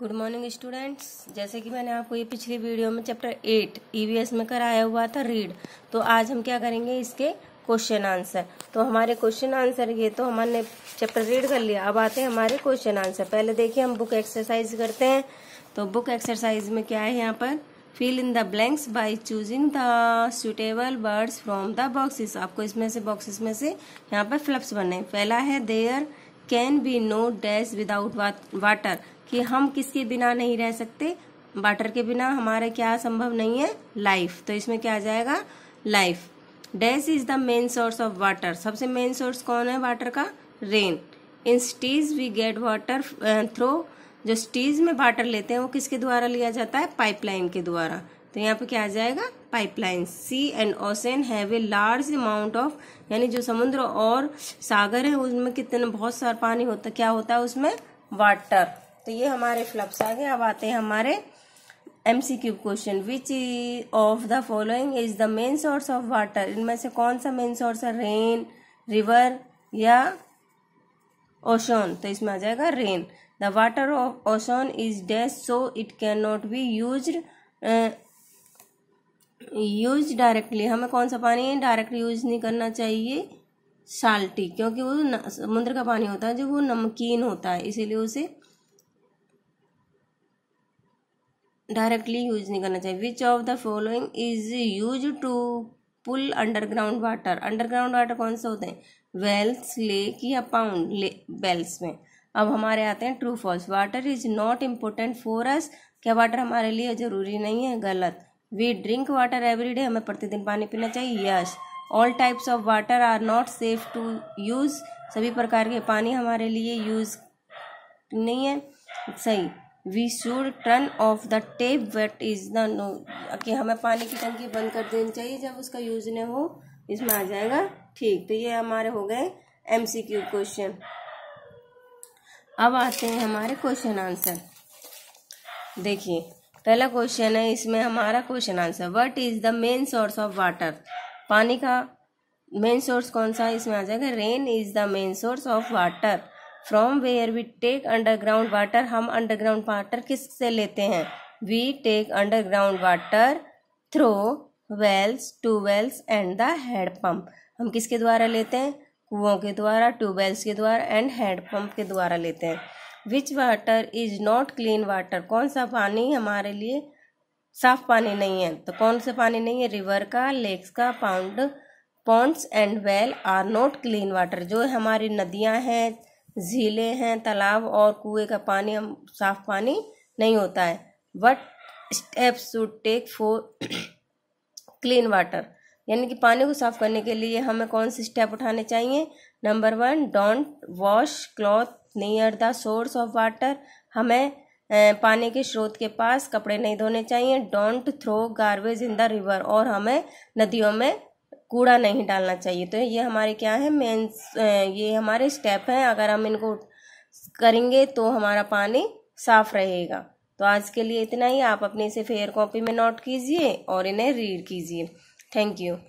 good morning students जैसे कि मैंने आपको ये पिछली वीडियो में चैप्टर एट ईवीएस में कराया हुआ था रीड तो आज हम क्या करेंगे इसके क्वेश्चन आंसर तो हमारे क्वेश्चन आंसर ये तो हमने चैप्टर रीड कर लिया अब आते हैं हमारे क्वेश्चन आंसर पहले देखिए हम बुक एक्सरसाइज करते हैं तो बुक एक्सरसाइज में क्या है यहाँ पर fill in the blanks by choosing the suitable words from the boxes आपको इसमें से बॉक्सेस में से यहाँ पर फ्लप्स बने पहला है there can be no dash without water कि हम किसके बिना नहीं रह सकते वाटर के बिना हमारा क्या संभव नहीं है लाइफ तो इसमें क्या आ जाएगा life dash is the main source of water सबसे मेन सोर्स कौन है वाटर का rain in cities we get water through जो स्टीज में वाटर लेते हैं वो किसके द्वारा लिया जाता है पाइपलाइन के द्वारा तो यहाँ पे क्या आ जाएगा pipeline sea and ocean have a large amount of यानी जो समुद्र और सागर है उसमें कितना बहुत सारा पानी होता क्या होता है उसमें वाटर तो ये हमारे फ्लप्स आ गए अब आते हैं हमारे M C Q question which of the following is the main source of water इनमें से कौन सा मेन सोर्स है रेन रिवर या ओशन तो इसमें आ जाएगा rain the water of ocean is डेस्ट so it can not be use use directly हमें कौन सा पानी है डायरेक्ट यूज नहीं करना चाहिए साल्टी क्योंकि वो समुद्र का पानी होता है जो वो नमकीन होता है इसीलिए उसे डायरेक्टली यूज नहीं करना चाहिए which of the following is use to pull underground water underground water कौन से होते हैं वेल्स लेक या पाउंड ले बेल्स में अब हमारे आते हैं true false water is not important for us क्या वाटर हमारे लिए ज़रूरी नहीं है गलत we drink water every day हमें प्रतिदिन पानी पीना चाहिए yes all types of water are not safe to use सभी प्रकार के पानी हमारे लिए यूज़ नहीं है सही we should turn off the tap wet is the no कि हमें पानी की टंकी बंद कर देनी चाहिए जब उसका यूज न हो इसमें आ जाएगा ठीक तो ये हमारे हो गए एम सी क्यू क्वेश्चन अब आते हैं हमारे क्वेश्चन आंसर देखिए पहला क्वेश्चन है इसमें हमारा question answer what is the main source of water पानी का मेन सोर्स कौन सा है इसमें आ जाएगा rain is the main source of water from where we take underground water हम अंडरग्राउंड वाटर किस से लेते हैं we take underground water through wells tube wells and the head pump हम किसके द्वारा लेते हैं कुओं के द्वारा ट्यूबवेल्स के द्वारा एंड हैंड के द्वारा लेते हैं which water is not clean water कौन सा पानी हमारे लिए साफ पानी नहीं है तो कौन सा पानी नहीं है रिवर का लेक्स का pond ponds and well are not clean water जो हमारी नदियाँ हैं झीलें हैं तालाब और कुएँ का पानी हम साफ पानी नहीं होता है what steps should take for clean water यानी कि पानी को साफ करने के लिए हमें कौन से स्टेप उठाने चाहिए number one don't wash cloth near the source of water हमें पानी के स्रोत के पास कपड़े नहीं धोने चाहिए don't throw garbage in the river और हमें नदियों में कूड़ा नहीं डालना चाहिए तो ये हमारे क्या है मेन ये हमारे स्टेप हैं अगर हम इनको करेंगे तो हमारा पानी साफ रहेगा तो आज के लिए इतना ही आप अपनी इसे फेयर कॉपी में नोट कीजिए और इन्हें रीड कीजिए थैंक यू